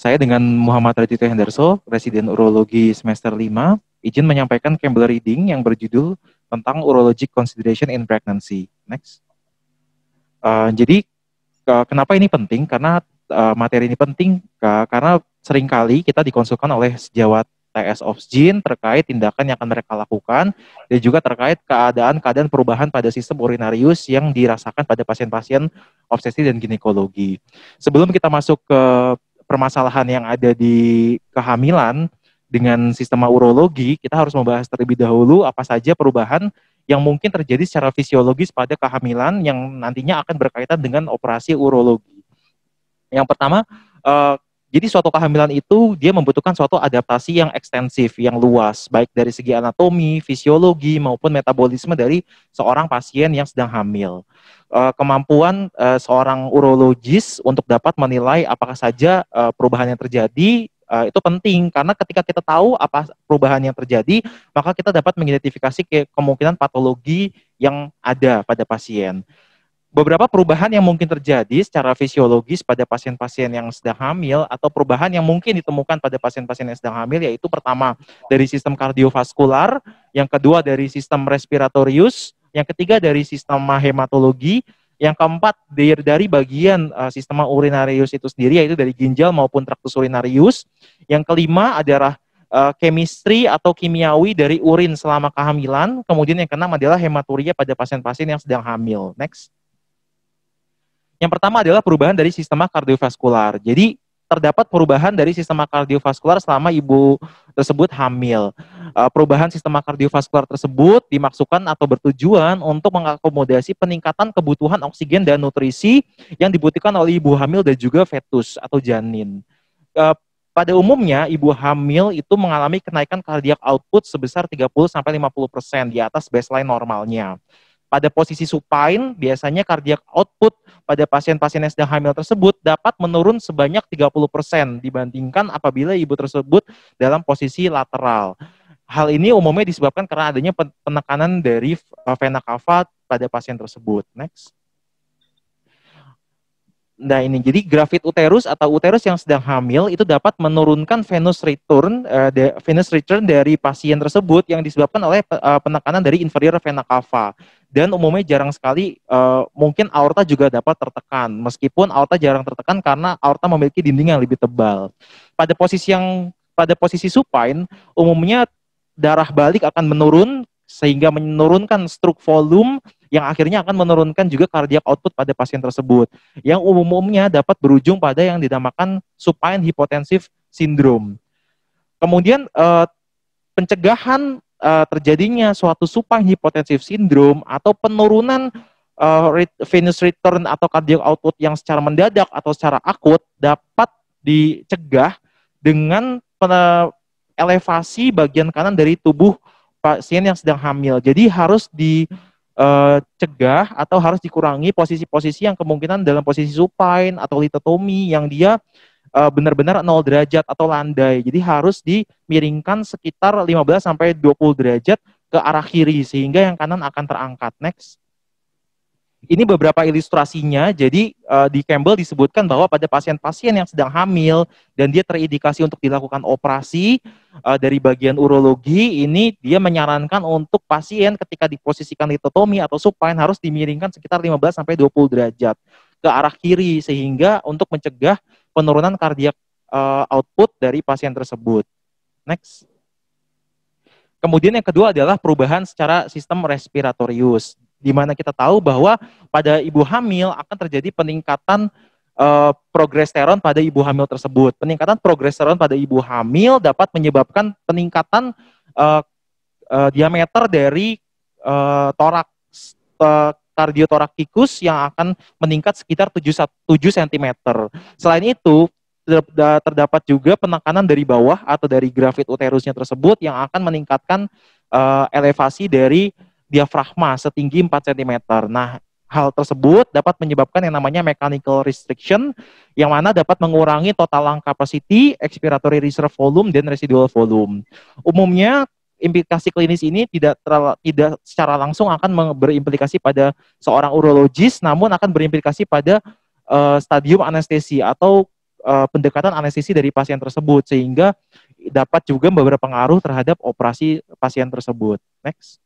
Saya dengan Muhammad Raditya Henderso, Residen Urologi semester 5, izin menyampaikan Campbell Reading yang berjudul tentang Urologic Consideration in Pregnancy. Next. Uh, jadi, uh, kenapa ini penting? Karena uh, materi ini penting uh, karena seringkali kita dikonsulkan oleh sejawat TS of Jin terkait tindakan yang akan mereka lakukan dan juga terkait keadaan-keadaan perubahan pada sistem urinarius yang dirasakan pada pasien-pasien obsesi dan ginekologi. Sebelum kita masuk ke permasalahan yang ada di kehamilan dengan sistem urologi, kita harus membahas terlebih dahulu apa saja perubahan yang mungkin terjadi secara fisiologis pada kehamilan yang nantinya akan berkaitan dengan operasi urologi. Yang pertama, uh, jadi suatu kehamilan itu dia membutuhkan suatu adaptasi yang ekstensif, yang luas, baik dari segi anatomi, fisiologi maupun metabolisme dari seorang pasien yang sedang hamil uh, kemampuan uh, seorang urologis untuk dapat menilai apakah saja uh, perubahan yang terjadi uh, itu penting karena ketika kita tahu apa perubahan yang terjadi maka kita dapat mengidentifikasi ke kemungkinan patologi yang ada pada pasien. Beberapa perubahan yang mungkin terjadi secara fisiologis pada pasien-pasien yang sedang hamil atau perubahan yang mungkin ditemukan pada pasien-pasien yang sedang hamil yaitu pertama dari sistem kardiovaskular, yang kedua dari sistem respiratorius, yang ketiga dari sistem hematologi, yang keempat dari bagian uh, eh, sistema urinarius itu sendiri yaitu dari ginjal maupun traktus urinarius. Yang kelima adalah uh, chemistry atau kimiawi dari urin selama kehamilan. Kemudian yang keenam adalah hematuria pada pasien-pasien yang sedang hamil. Next. Yang pertama adalah perubahan dari sistema kardiovaskular. Jadi terdapat perubahan dari sistema kardiovaskular selama ibu tersebut hamil. Eh, perubahan sistem kardiovaskular tersebut dimaksudkan atau bertujuan untuk mengakomodasi peningkatan kebutuhan oksigen dan nutrisi yang dibutuhkan oleh ibu hamil dan juga fetus atau janin. Eh, pada umumnya ibu hamil itu mengalami kenaikan kardiak output sebesar 30 sampai 50% di atas baseline normalnya. Pada posisi supine, biasanya kardiak output pada pasien-pasien yang sedang hamil tersebut dapat menurun sebanyak 30% dibandingkan apabila ibu tersebut dalam posisi lateral. Hal ini umumnya disebabkan karena adanya penekanan dari eh, vena cava pada pasien tersebut. Next. Nah ini jadi grafit uterus atau uterus yang sedang hamil itu dapat menurunkan venous return uh, venous return dari pasien tersebut yang disebabkan oleh uh, penekanan dari inferior vena cava dan umumnya jarang sekali uh, mungkin aorta juga dapat tertekan meskipun aorta jarang tertekan karena aorta memiliki dinding yang lebih tebal. Pada posisi yang pada posisi supine umumnya darah balik akan menurun sehingga menurunkan stroke volume yang akhirnya akan menurunkan juga cardiac output pada pasien tersebut yang umumnya dapat berujung pada yang dinamakan supine hypotensive syndrome. Kemudian eh, pencegahan eh, terjadinya suatu supine hypotensive syndrome atau penurunan eh, rate, venous return atau cardiac output yang secara mendadak atau secara akut dapat dicegah dengan elevasi bagian kanan dari tubuh pasien yang sedang hamil. Jadi harus dicegah eh, atau harus dikurangi posisi-posisi yang kemungkinan dalam posisi supine atau litotomi yang dia eh, benar-benar 0 derajat atau landai. Jadi harus dimiringkan sekitar 15 sampai 20 derajat ke arah kiri sehingga yang kanan akan terangkat. Next. Ini beberapa ilustrasinya. Jadi uh, di Campbell disebutkan bahwa pada pasien-pasien yang sedang hamil dan dia terindikasi untuk dilakukan operasi uh, dari bagian urologi, ini dia menyarankan untuk pasien ketika diposisikan litotomi atau supine harus dimiringkan sekitar 15 sampai 20 derajat ke arah kiri sehingga untuk mencegah penurunan kardiak uh, output dari pasien tersebut. Next. Kemudian yang kedua adalah perubahan secara sistem respiratorius di mana kita tahu bahwa pada ibu hamil akan terjadi peningkatan uh, progesteron pada ibu hamil tersebut. Peningkatan progesteron pada ibu hamil dapat menyebabkan peningkatan uh, uh, diameter dari uh, torak uh, kardiotorakikus yang akan meningkat sekitar 7, 7 cm. Selain itu, terdapat juga penekanan dari bawah atau dari grafit uterusnya tersebut yang akan meningkatkan uh, elevasi dari diafragma setinggi 4 cm. Nah, hal tersebut dapat menyebabkan yang namanya mechanical restriction yang mana dapat mengurangi total lung capacity, expiratory reserve volume dan residual volume. Umumnya implikasi klinis ini tidak terl- tidak secara langsung akan berimplikasi pada seorang urologis namun akan berimplikasi pada uh, stadium anestesi atau uh, pendekatan anestesi dari pasien tersebut sehingga dapat juga beberapa pengaruh terhadap operasi pasien tersebut. Next.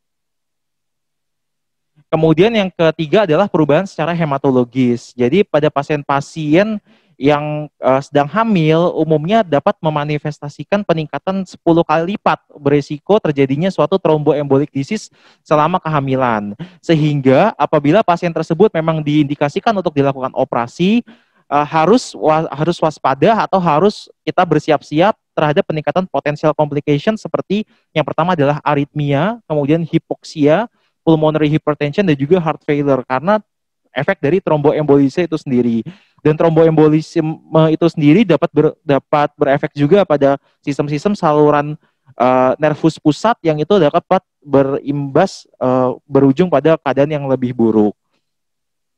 Kemudian yang ketiga adalah perubahan secara hematologis. Jadi pada pasien-pasien yang uh, sedang hamil umumnya dapat memanifestasikan peningkatan 10 kali lipat berisiko terjadinya suatu tromboembolik disease selama kehamilan. Sehingga apabila pasien tersebut memang diindikasikan untuk dilakukan operasi, uh, harus wa, harus waspada atau harus kita bersiap-siap terhadap peningkatan potensial complication seperti yang pertama adalah aritmia, kemudian hipoksia, pulmonary hypertension dan juga heart failure karena efek dari tromboembolisme itu sendiri. Dan tromboembolisme itu sendiri dapat ber, dapat berefek juga pada sistem-sistem saluran uh, nervus pusat yang itu dapat berimbas uh, berujung pada keadaan yang lebih buruk.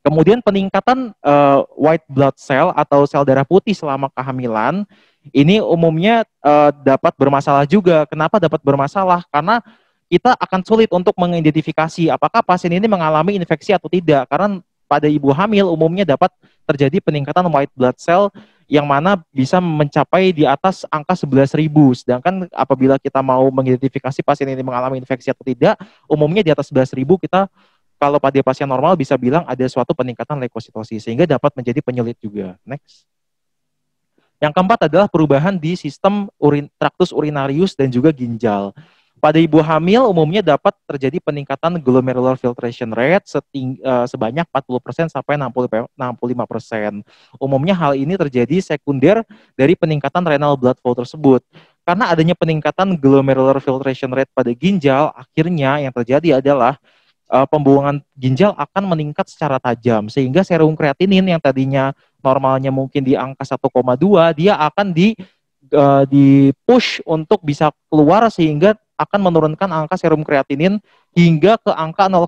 Kemudian peningkatan uh, white blood cell atau sel darah putih selama kehamilan ini umumnya uh, dapat bermasalah juga. Kenapa dapat bermasalah? Karena kita akan sulit untuk mengidentifikasi apakah pasien ini mengalami infeksi atau tidak karena pada ibu hamil umumnya dapat terjadi peningkatan white blood cell yang mana bisa mencapai di atas angka 11.000 sedangkan apabila kita mau mengidentifikasi pasien ini mengalami infeksi atau tidak umumnya di atas 11.000 kita kalau pada pasien normal bisa bilang ada suatu peningkatan leukositosis sehingga dapat menjadi penyulit juga next yang keempat adalah perubahan di sistem urin, traktus urinarius dan juga ginjal. Pada ibu hamil umumnya dapat terjadi peningkatan glomerular filtration rate seting, uh, sebanyak 40% sampai 60, 65%. Umumnya hal ini terjadi sekunder dari peningkatan renal blood flow tersebut. Karena adanya peningkatan glomerular filtration rate pada ginjal, akhirnya yang terjadi adalah uh, pembuangan ginjal akan meningkat secara tajam sehingga serum kreatinin yang tadinya normalnya mungkin di angka 1,2 dia akan di eh, di push untuk bisa keluar sehingga akan menurunkan angka serum kreatinin hingga ke angka 0,8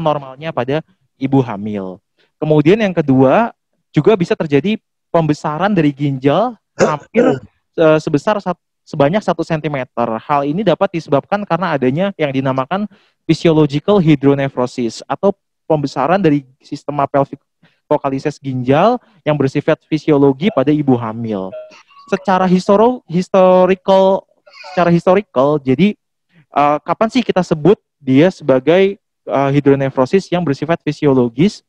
normalnya pada ibu hamil. Kemudian yang kedua, juga bisa terjadi pembesaran dari ginjal hampir eh, sebesar sebanyak 1 cm. Hal ini dapat disebabkan karena adanya yang dinamakan physiological hydronephrosis atau pembesaran dari sistema pelvic vocalises ginjal yang bersifat fisiologi pada ibu hamil. Secara historical, historical secara historical, jadi uh, kapan sih kita sebut dia sebagai uh, hidronefrosis yang bersifat fisiologis?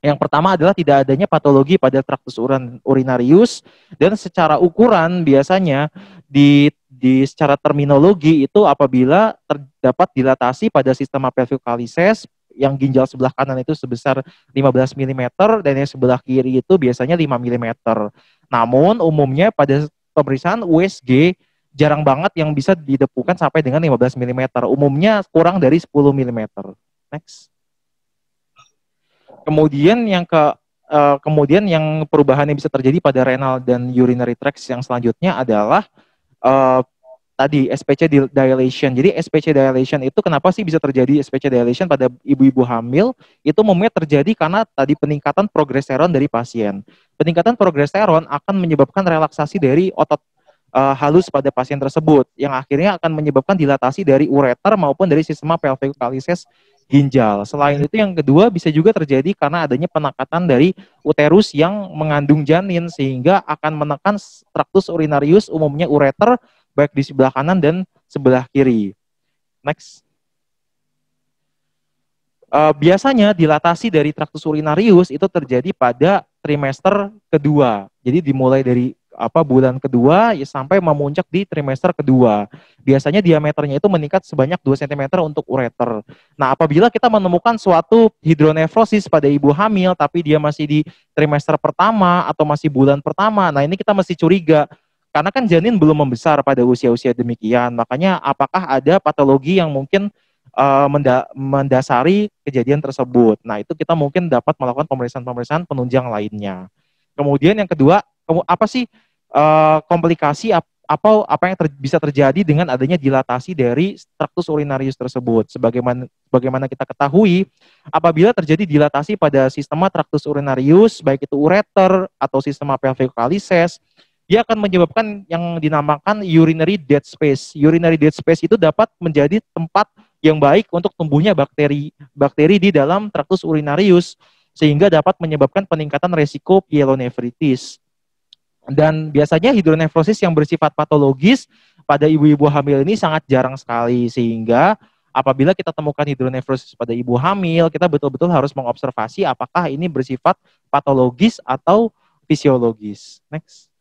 Yang pertama adalah tidak adanya patologi pada traktus urin urinarius dan secara ukuran biasanya di di secara terminologi itu apabila terdapat dilatasi pada sistem pelvic yang ginjal sebelah kanan itu sebesar 15 mm dan yang sebelah kiri itu biasanya 5 mm. Namun umumnya pada pemeriksaan USG jarang banget yang bisa didepukan sampai dengan 15 mm. Umumnya kurang dari 10 mm. Next. Kemudian yang ke uh, kemudian yang perubahan yang bisa terjadi pada renal dan urinary tract yang selanjutnya adalah uh, tadi SPC dilation. Jadi SPC dilation itu kenapa sih bisa terjadi SPC dilation pada ibu-ibu hamil? Itu umumnya terjadi karena tadi peningkatan progesteron dari pasien. Peningkatan progesteron akan menyebabkan relaksasi dari otot uh, halus pada pasien tersebut yang akhirnya akan menyebabkan dilatasi dari ureter maupun dari sistema pelvic ginjal. Selain itu yang kedua bisa juga terjadi karena adanya penekatan dari uterus yang mengandung janin sehingga akan menekan traktus urinarius umumnya ureter baik di sebelah kanan dan sebelah kiri. Next. Uh, biasanya dilatasi dari traktus urinarius itu terjadi pada trimester kedua. Jadi dimulai dari apa bulan kedua ya sampai memuncak di trimester kedua. Biasanya diameternya itu meningkat sebanyak 2 cm untuk ureter. Nah, apabila kita menemukan suatu hidronefrosis pada ibu hamil tapi dia masih di trimester pertama atau masih bulan pertama, nah ini kita mesti curiga karena kan janin belum membesar pada usia-usia demikian. Makanya apakah ada patologi yang mungkin eh, mendasari kejadian tersebut. Nah, itu kita mungkin dapat melakukan pemeriksaan-pemeriksaan penunjang lainnya. Kemudian yang kedua, apa sih Eh, komplikasi apa apa yang ter, bisa terjadi dengan adanya dilatasi dari traktus urinarius tersebut. Sebagaimana bagaimana kita ketahui, apabila terjadi dilatasi pada sistema traktus urinarius, baik itu ureter atau sistema pelvicalises, dia akan menyebabkan yang dinamakan urinary dead space. Urinary dead space itu dapat menjadi tempat yang baik untuk tumbuhnya bakteri bakteri di dalam traktus urinarius sehingga dapat menyebabkan peningkatan resiko pielonefritis. Dan biasanya hidronefrosis yang bersifat patologis pada ibu-ibu hamil ini sangat jarang sekali sehingga apabila kita temukan hidronefrosis pada ibu hamil, kita betul-betul harus mengobservasi apakah ini bersifat patologis atau fisiologis. Next.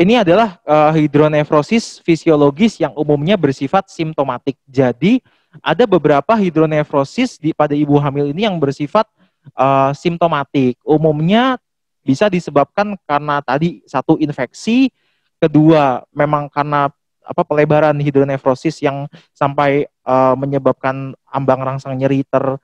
Ini adalah uh, eh, hidronefrosis fisiologis yang umumnya bersifat simptomatik. Jadi ada beberapa hidronefrosis di, pada ibu hamil ini yang bersifat uh, simptomatik. Umumnya bisa disebabkan karena tadi satu infeksi, kedua memang karena apa pelebaran hidronefrosis yang sampai uh, menyebabkan ambang rangsang nyeri ter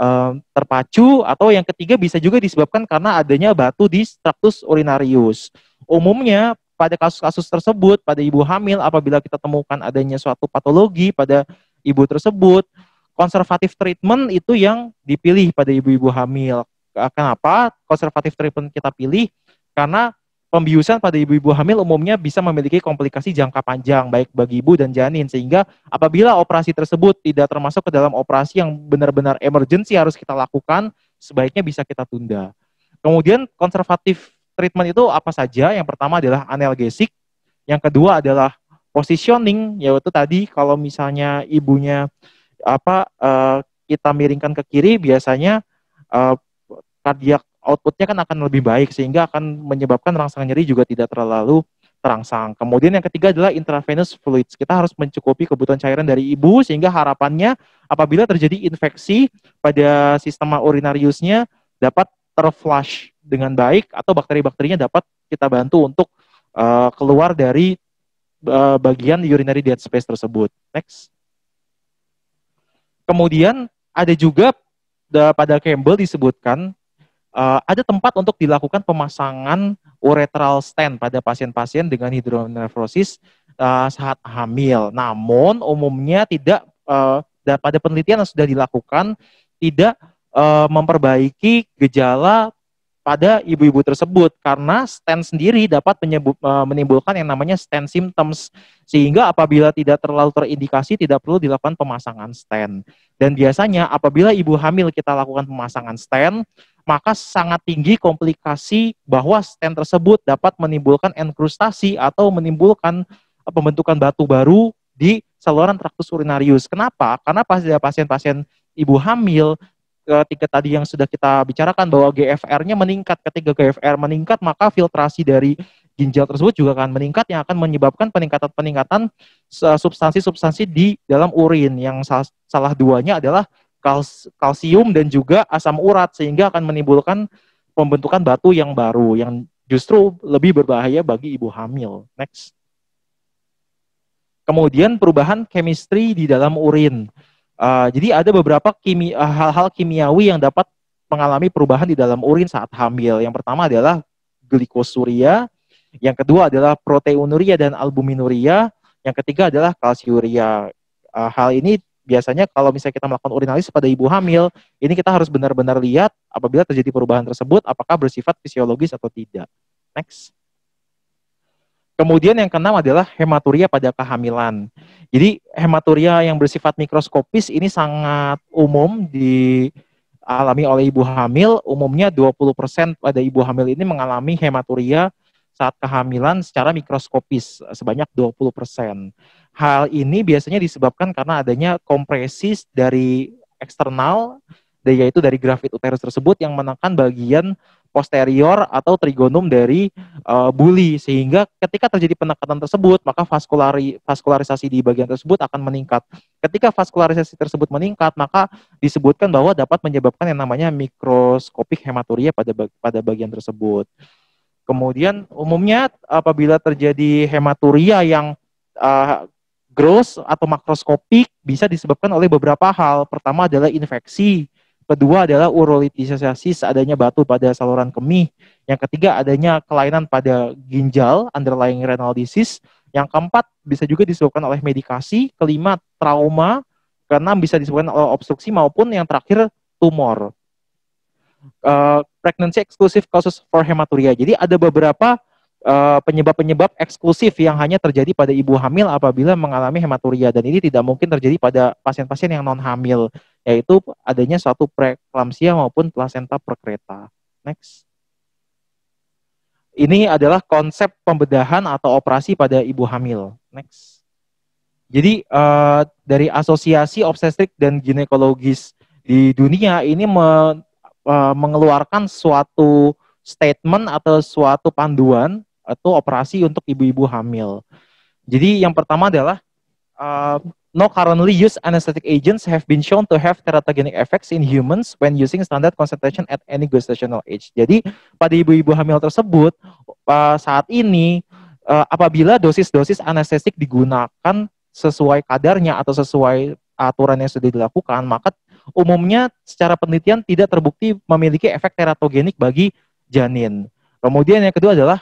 uh, terpacu atau yang ketiga bisa juga disebabkan karena adanya batu di stratus urinarius. Umumnya pada kasus-kasus tersebut pada ibu hamil apabila kita temukan adanya suatu patologi pada ibu tersebut konservatif treatment itu yang dipilih pada ibu-ibu hamil Eh, kenapa konservatif treatment kita pilih? Karena pembiusan pada ibu-ibu hamil umumnya bisa memiliki komplikasi jangka panjang baik bagi ibu dan janin sehingga apabila operasi tersebut tidak termasuk ke dalam operasi yang benar-benar emergency harus kita lakukan sebaiknya bisa kita tunda. Kemudian konservatif treatment itu apa saja? Yang pertama adalah analgesik, yang kedua adalah positioning yaitu tadi kalau misalnya ibunya apa eh, kita miringkan ke kiri biasanya eh, kardiak outputnya kan akan lebih baik sehingga akan menyebabkan rangsangan nyeri juga tidak terlalu terangsang. Kemudian yang ketiga adalah intravenous fluids. Kita harus mencukupi kebutuhan cairan dari ibu sehingga harapannya apabila terjadi infeksi pada sistem urinariusnya dapat terflush dengan baik atau bakteri-bakterinya dapat kita bantu untuk uh, keluar dari uh, bagian urinary dead space tersebut. Next. Kemudian ada juga eh, pada Campbell disebutkan uh, ada tempat untuk dilakukan pemasangan uretral stent pada pasien-pasien dengan hidronefrosis uh, eh, saat hamil. Namun umumnya tidak uh, pada penelitian yang sudah dilakukan tidak uh, memperbaiki gejala pada ibu-ibu tersebut karena stent sendiri dapat menyebut, menimbulkan yang namanya stent symptoms sehingga apabila tidak terlalu terindikasi tidak perlu dilakukan pemasangan stent dan biasanya apabila ibu hamil kita lakukan pemasangan stent maka sangat tinggi komplikasi bahwa stent tersebut dapat menimbulkan enkrustasi atau menimbulkan eh, pembentukan batu baru di saluran traktus urinarius. Kenapa? Karena pada pasien-pasien ibu hamil eh, ketika tadi yang sudah kita bicarakan bahwa GFR-nya meningkat, ketika GFR meningkat maka filtrasi dari ginjal tersebut juga akan meningkat yang akan menyebabkan peningkatan-peningkatan eh, substansi-substansi di dalam urin yang salah, salah duanya adalah kalsium dan juga asam urat sehingga akan menimbulkan pembentukan batu yang baru yang justru lebih berbahaya bagi ibu hamil. Next. Kemudian perubahan chemistry di dalam urin. Uh, jadi ada beberapa hal ah, hal-hal kimiawi yang dapat mengalami perubahan di dalam urin saat hamil. Yang pertama adalah glikosuria, yang kedua adalah proteinuria dan albuminuria, yang ketiga adalah kalsiuria. Uh, hal ini biasanya kalau misalnya kita melakukan urinalis pada ibu hamil, ini kita harus benar-benar lihat apabila terjadi perubahan tersebut apakah bersifat fisiologis atau tidak. Next. Kemudian yang keenam adalah hematuria pada kehamilan. Jadi hematuria yang bersifat mikroskopis ini sangat umum dialami oleh ibu hamil. Umumnya 20% pada ibu hamil ini mengalami hematuria saat kehamilan secara mikroskopis sebanyak 20%. Hal ini biasanya disebabkan karena adanya kompresi dari eksternal, yaitu dari grafit uterus tersebut yang menekan bagian posterior atau trigonum dari uh, buli sehingga ketika terjadi penekanan tersebut maka vaskulari vaskularisasi di bagian tersebut akan meningkat. Ketika vaskularisasi tersebut meningkat maka disebutkan bahwa dapat menyebabkan yang namanya mikroskopik hematuria pada pada bagian tersebut. Kemudian umumnya apabila terjadi hematuria yang uh, gross atau makroskopik bisa disebabkan oleh beberapa hal. Pertama adalah infeksi, kedua adalah urolitisasi adanya batu pada saluran kemih, yang ketiga adanya kelainan pada ginjal, underlying renal disease, yang keempat bisa juga disebabkan oleh medikasi, kelima trauma, keenam bisa disebabkan oleh obstruksi maupun yang terakhir tumor. Uh, pregnancy exclusive causes for hematuria. Jadi ada beberapa Eh, penyebab-penyebab eksklusif yang hanya terjadi pada ibu hamil apabila mengalami hematuria dan ini tidak mungkin terjadi pada pasien-pasien yang non hamil yaitu adanya suatu preeklamsia maupun plasenta prekreta. Next. Ini adalah konsep pembedahan atau operasi pada ibu hamil. Next. Jadi uh, dari Asosiasi Obstetrik dan Ginekologis di dunia ini me, uh, mengeluarkan suatu statement atau suatu panduan atau operasi untuk ibu-ibu hamil. Jadi yang pertama adalah uh, no currently used anesthetic agents have been shown to have teratogenic effects in humans when using standard concentration at any gestational age. Jadi pada ibu-ibu hamil tersebut uh, saat ini uh, apabila dosis-dosis anestetik digunakan sesuai kadarnya atau sesuai aturan yang sudah dilakukan, maka umumnya secara penelitian tidak terbukti memiliki efek teratogenik bagi janin. Kemudian yang kedua adalah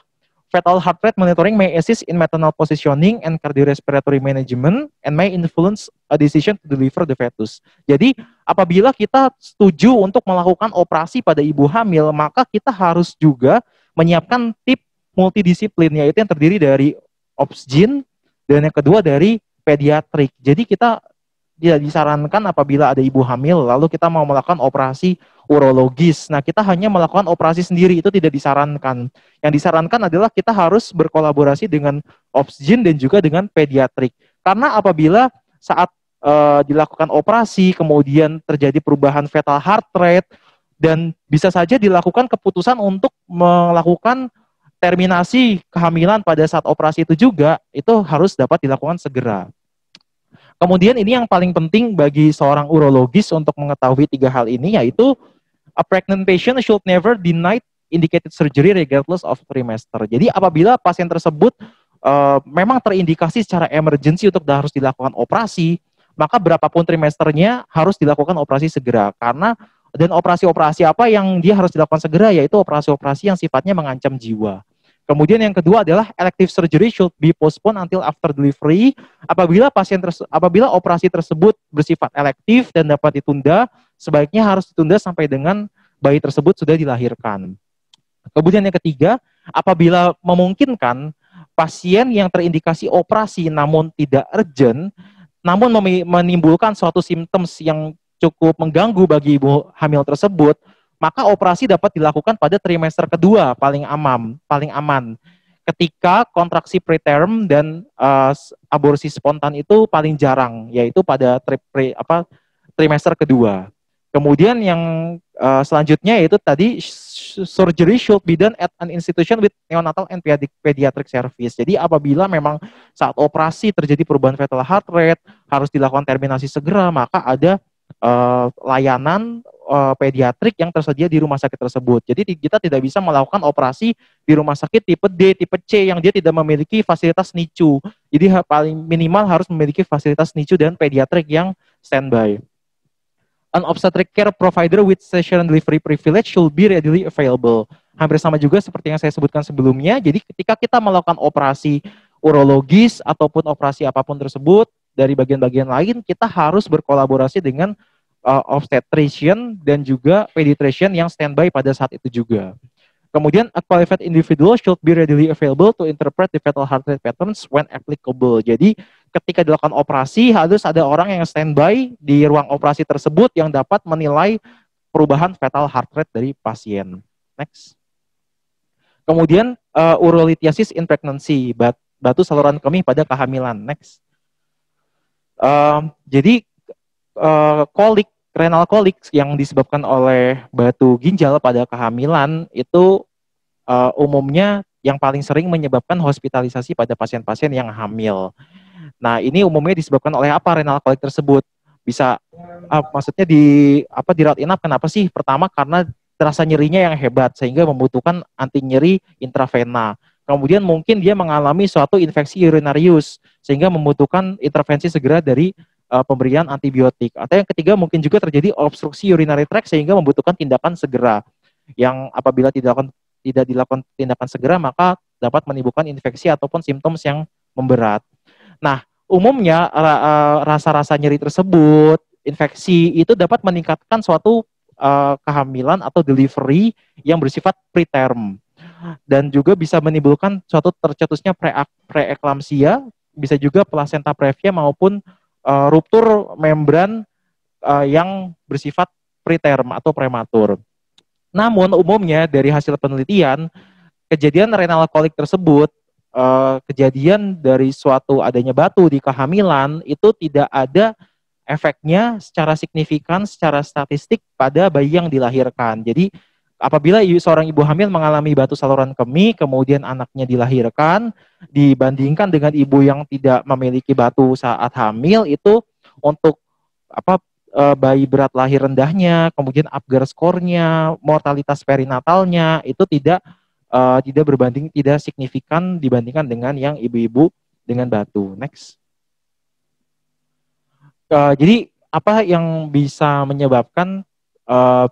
Fetal heart rate monitoring may assist in maternal positioning and cardiorespiratory management and may influence a decision to deliver the fetus. Jadi, apabila kita setuju untuk melakukan operasi pada ibu hamil, maka kita harus juga menyiapkan tip multidisiplin, yaitu yang terdiri dari obsgin dan yang kedua dari pediatrik. Jadi, kita tidak disarankan apabila ada ibu hamil lalu kita mau melakukan operasi urologis. Nah, kita hanya melakukan operasi sendiri itu tidak disarankan. Yang disarankan adalah kita harus berkolaborasi dengan obsgin dan juga dengan pediatrik. Karena apabila saat e, dilakukan operasi kemudian terjadi perubahan fetal heart rate dan bisa saja dilakukan keputusan untuk melakukan terminasi kehamilan pada saat operasi itu juga itu harus dapat dilakukan segera. Kemudian ini yang paling penting bagi seorang urologis untuk mengetahui tiga hal ini yaitu a pregnant patient should never deny indicated surgery regardless of trimester. Jadi apabila pasien tersebut uh, memang terindikasi secara emergency untuk harus dilakukan operasi, maka berapapun trimesternya harus dilakukan operasi segera karena dan operasi-operasi apa yang dia harus dilakukan segera yaitu operasi-operasi yang sifatnya mengancam jiwa. Kemudian yang kedua adalah elective surgery should be postponed until after delivery apabila pasien terse apabila operasi tersebut bersifat elektif dan dapat ditunda, sebaiknya harus ditunda sampai dengan bayi tersebut sudah dilahirkan. Kemudian yang ketiga, apabila memungkinkan pasien yang terindikasi operasi namun tidak urgent namun menimbulkan suatu simptoms yang cukup mengganggu bagi ibu hamil tersebut, maka operasi dapat dilakukan pada trimester kedua paling aman, paling aman. Ketika kontraksi preterm dan uh, aborsi spontan itu paling jarang, yaitu pada tri, pre, apa, trimester kedua. Kemudian yang uh, selanjutnya yaitu tadi surgery should be done at an institution with neonatal and pediatric service. Jadi apabila memang saat operasi terjadi perubahan fetal heart rate harus dilakukan terminasi segera, maka ada uh, layanan uh, pediatrik yang tersedia di rumah sakit tersebut. Jadi kita tidak bisa melakukan operasi di rumah sakit tipe D, tipe C yang dia tidak memiliki fasilitas NICU. Jadi paling minimal harus memiliki fasilitas NICU dan pediatrik yang standby. An obstetric care provider with session delivery privilege should be readily available. Hampir sama juga seperti yang saya sebutkan sebelumnya. Jadi ketika kita melakukan operasi urologis ataupun operasi apapun tersebut dari bagian-bagian lain, kita harus berkolaborasi dengan uh, obstetrician dan juga pediatrician yang standby pada saat itu juga. Kemudian, a qualified individual should be readily available to interpret the fetal heart rate patterns when applicable. Jadi, ketika dilakukan operasi, harus ada orang yang standby di ruang operasi tersebut yang dapat menilai perubahan fetal heart rate dari pasien. Next. Kemudian, uh, urolithiasis in pregnancy, bat batu saluran kemih pada kehamilan. Next. Um, uh, jadi, kolik kolik yang disebabkan oleh batu ginjal pada kehamilan itu uh, umumnya yang paling sering menyebabkan hospitalisasi pada pasien-pasien yang hamil. Nah, ini umumnya disebabkan oleh apa kolik tersebut? Bisa uh, maksudnya di apa dirawat inap kenapa sih? Pertama karena terasa nyerinya yang hebat sehingga membutuhkan anti nyeri intravena. Kemudian mungkin dia mengalami suatu infeksi urinarius sehingga membutuhkan intervensi segera dari uh, pemberian antibiotik. Atau yang ketiga mungkin juga terjadi obstruksi urinary tract sehingga membutuhkan tindakan segera. Yang apabila tidak dilakukan, tidak dilakukan tindakan segera maka dapat menimbulkan infeksi ataupun simptom yang memberat. Nah, umumnya eh, rasa-rasa nyeri tersebut, infeksi itu dapat meningkatkan suatu uh, kehamilan atau delivery yang bersifat preterm dan juga bisa menimbulkan suatu tercetusnya pre preeklamsia, bisa juga placenta previa maupun uh, ruptur membran uh, yang bersifat preterm atau prematur. Namun umumnya dari hasil penelitian kejadian renal kolik tersebut uh, kejadian dari suatu adanya batu di kehamilan itu tidak ada efeknya secara signifikan secara statistik pada bayi yang dilahirkan. Jadi Apabila seorang ibu hamil mengalami batu saluran kemih, kemudian anaknya dilahirkan, dibandingkan dengan ibu yang tidak memiliki batu saat hamil, itu untuk apa eh, bayi berat lahir rendahnya, kemudian Apgar skornya, mortalitas perinatalnya itu tidak uh, tidak berbanding tidak signifikan dibandingkan dengan yang ibu-ibu dengan batu. Next. Uh, jadi apa yang bisa menyebabkan uh,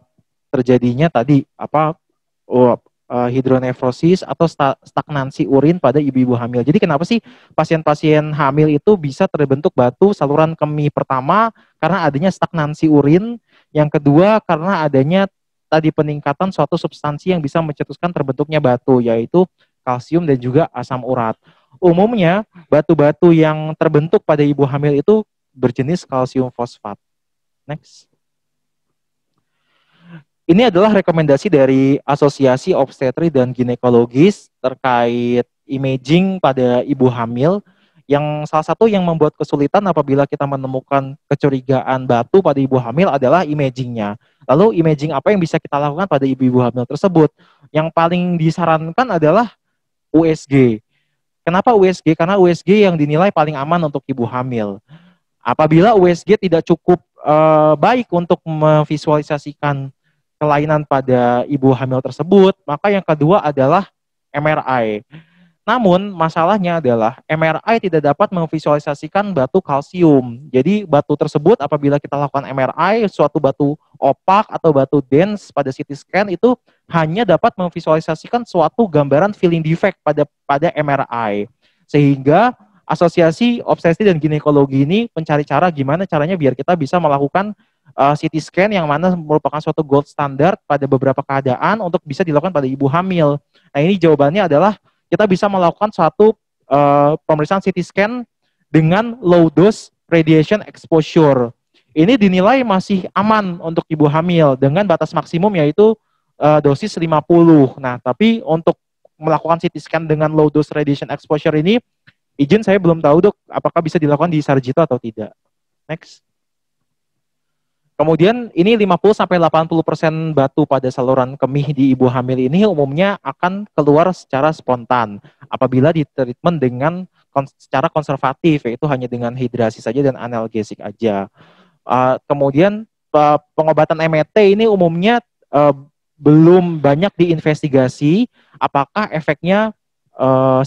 terjadinya tadi apa oh, uh, eh, hidronefrosis atau sta stagnansi urin pada ibu-ibu hamil. Jadi kenapa sih pasien-pasien hamil itu bisa terbentuk batu saluran kemih pertama karena adanya stagnansi urin, yang kedua karena adanya tadi peningkatan suatu substansi yang bisa mencetuskan terbentuknya batu yaitu kalsium dan juga asam urat. Umumnya batu-batu yang terbentuk pada ibu hamil itu berjenis kalsium fosfat. Next. Ini adalah rekomendasi dari Asosiasi Obstetri dan Ginekologis terkait imaging pada ibu hamil yang salah satu yang membuat kesulitan apabila kita menemukan kecurigaan batu pada ibu hamil adalah imagingnya. Lalu imaging apa yang bisa kita lakukan pada ibu-ibu hamil tersebut? Yang paling disarankan adalah USG. Kenapa USG? Karena USG yang dinilai paling aman untuk ibu hamil. Apabila USG tidak cukup e, baik untuk memvisualisasikan kelainan pada ibu hamil tersebut, maka yang kedua adalah MRI. Namun masalahnya adalah MRI tidak dapat memvisualisasikan batu kalsium. Jadi batu tersebut apabila kita lakukan MRI, suatu batu opak atau batu dense pada CT scan itu hanya dapat memvisualisasikan suatu gambaran feeling defect pada pada MRI. Sehingga asosiasi obsesi dan ginekologi ini mencari cara gimana caranya biar kita bisa melakukan uh, CT scan yang mana merupakan suatu gold standard pada beberapa keadaan untuk bisa dilakukan pada ibu hamil. Nah ini jawabannya adalah kita bisa melakukan satu uh, eh, pemeriksaan CT scan dengan low dose radiation exposure. Ini dinilai masih aman untuk ibu hamil dengan batas maksimum yaitu uh, dosis 50. Nah, tapi untuk melakukan CT scan dengan low dose radiation exposure ini izin saya belum tahu dok apakah bisa dilakukan di Sarjito atau tidak. Next. Kemudian ini 50 sampai 80% batu pada saluran kemih di ibu hamil ini umumnya akan keluar secara spontan apabila ditreatment dengan secara konservatif yaitu hanya dengan hidrasi saja dan analgesik aja. Ah, kemudian ah, pengobatan MET ini umumnya ah, belum banyak diinvestigasi apakah efeknya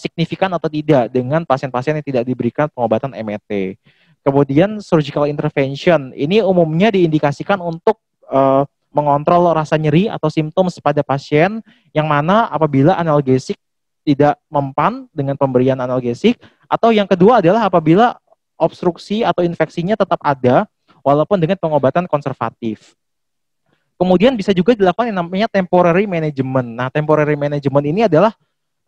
signifikan atau tidak dengan pasien-pasien yang tidak diberikan pengobatan MET. Kemudian surgical intervention ini umumnya diindikasikan untuk uh, mengontrol rasa nyeri atau simptom pada pasien yang mana apabila analgesik tidak mempan dengan pemberian analgesik atau yang kedua adalah apabila obstruksi atau infeksinya tetap ada walaupun dengan pengobatan konservatif. Kemudian bisa juga dilakukan yang namanya temporary management. Nah, temporary management ini adalah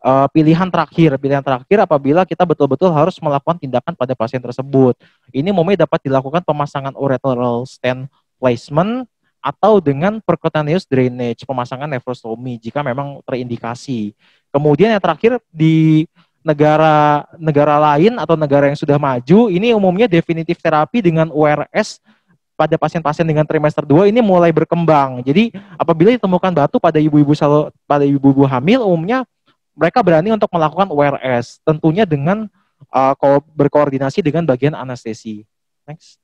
uh, pilihan terakhir, pilihan terakhir apabila kita betul-betul harus melakukan tindakan pada pasien tersebut. Ini umumnya dapat dilakukan pemasangan ureteral stent placement atau dengan percutaneous drainage, pemasangan nefrostomi jika memang terindikasi. Kemudian yang terakhir di negara negara lain atau negara yang sudah maju, ini umumnya definitif terapi dengan URS pada pasien-pasien dengan trimester 2 ini mulai berkembang. Jadi apabila ditemukan batu pada ibu-ibu pada ibu-ibu hamil umumnya mereka berani untuk melakukan URS, tentunya dengan uh, berkoordinasi dengan bagian anestesi. Next.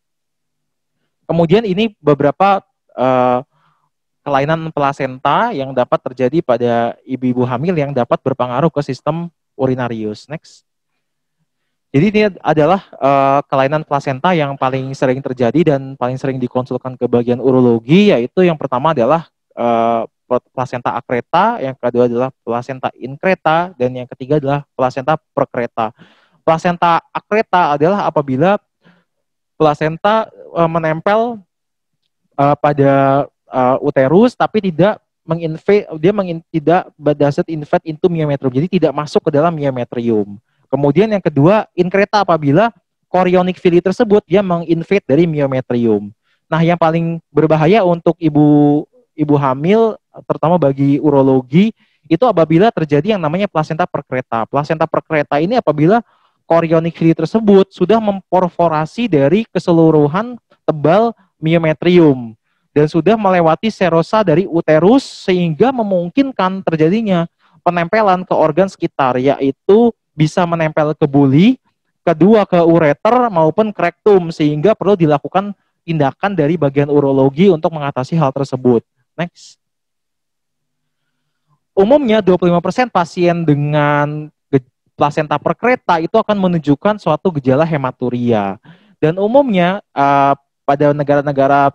Kemudian ini beberapa uh, kelainan plasenta yang dapat terjadi pada ibu-ibu hamil yang dapat berpengaruh ke sistem urinarius. Next. Jadi ini adalah uh, kelainan plasenta yang paling sering terjadi dan paling sering dikonsulkan ke bagian urologi yaitu yang pertama adalah uh, placenta akreta, yang kedua adalah placenta inkreta, dan yang ketiga adalah placenta prekreta. Placenta akreta adalah apabila placenta eh, menempel eh, pada eh, uterus tapi tidak menginvade dia mengin, tidak berdasar invade into myometrium. Jadi tidak masuk ke dalam myometrium. Kemudian yang kedua, inkreta apabila chorionic fili tersebut dia menginvade dari myometrium. Nah, yang paling berbahaya untuk ibu ibu hamil terutama bagi urologi itu apabila terjadi yang namanya plasenta perkreta Plasenta perkreta ini apabila chorionic villi tersebut sudah memperforasi dari keseluruhan tebal miometrium dan sudah melewati serosa dari uterus sehingga memungkinkan terjadinya penempelan ke organ sekitar yaitu bisa menempel ke buli, kedua ke ureter maupun ke rektum sehingga perlu dilakukan tindakan dari bagian urologi untuk mengatasi hal tersebut. Next umumnya 25% pasien dengan plasenta perkreta itu akan menunjukkan suatu gejala hematuria. Dan umumnya uh, pada negara-negara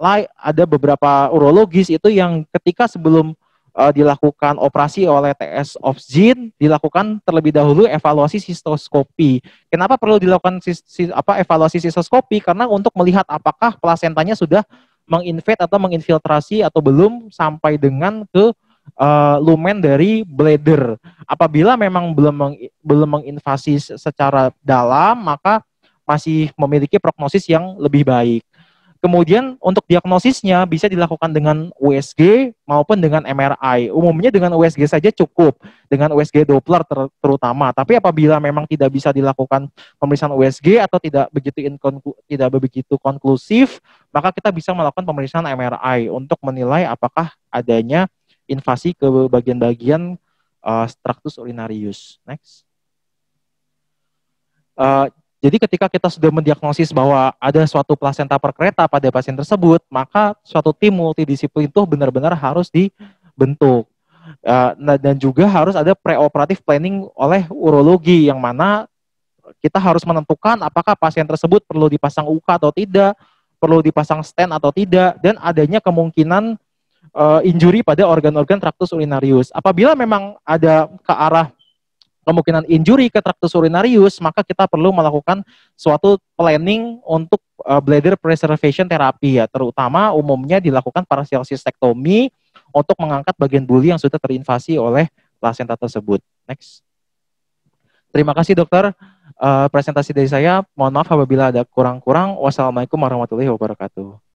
lain ada beberapa urologis itu yang ketika sebelum uh, dilakukan operasi oleh TS of Zin dilakukan terlebih dahulu evaluasi sistoskopi. Kenapa perlu dilakukan sis, sis, apa evaluasi sistoskopi? Karena untuk melihat apakah plasentanya sudah menginvade atau menginfiltrasi atau belum sampai dengan ke uh, eh, lumen dari bladder. Apabila memang belum meng, belum menginvasi secara dalam, maka masih memiliki prognosis yang lebih baik. Kemudian untuk diagnosisnya bisa dilakukan dengan USG maupun dengan MRI. Umumnya dengan USG saja cukup, dengan USG Doppler ter terutama. Tapi apabila memang tidak bisa dilakukan pemeriksaan USG atau tidak begitu tidak begitu konklusif, maka kita bisa melakukan pemeriksaan MRI untuk menilai apakah adanya invasi ke bagian-bagian uh, orinarius. urinarius. Next. Uh, jadi ketika kita sudah mendiagnosis bahwa ada suatu plasenta perkereta pada pasien tersebut, maka suatu tim multidisiplin itu benar-benar harus dibentuk. Uh, dan juga harus ada preoperatif planning oleh urologi yang mana kita harus menentukan apakah pasien tersebut perlu dipasang UK atau tidak, perlu dipasang stent atau tidak, dan adanya kemungkinan uh, eh, injury pada organ-organ traktus urinarius. Apabila memang ada ke arah kemungkinan injuri ke traktus urinarius, maka kita perlu melakukan suatu planning untuk uh, bladder preservation therapy ya, terutama umumnya dilakukan partial cystectomy untuk mengangkat bagian buli yang sudah terinvasi oleh plasenta tersebut. Next. Terima kasih dokter uh, presentasi dari saya. Mohon maaf apabila ada kurang-kurang. Wassalamualaikum warahmatullahi wabarakatuh.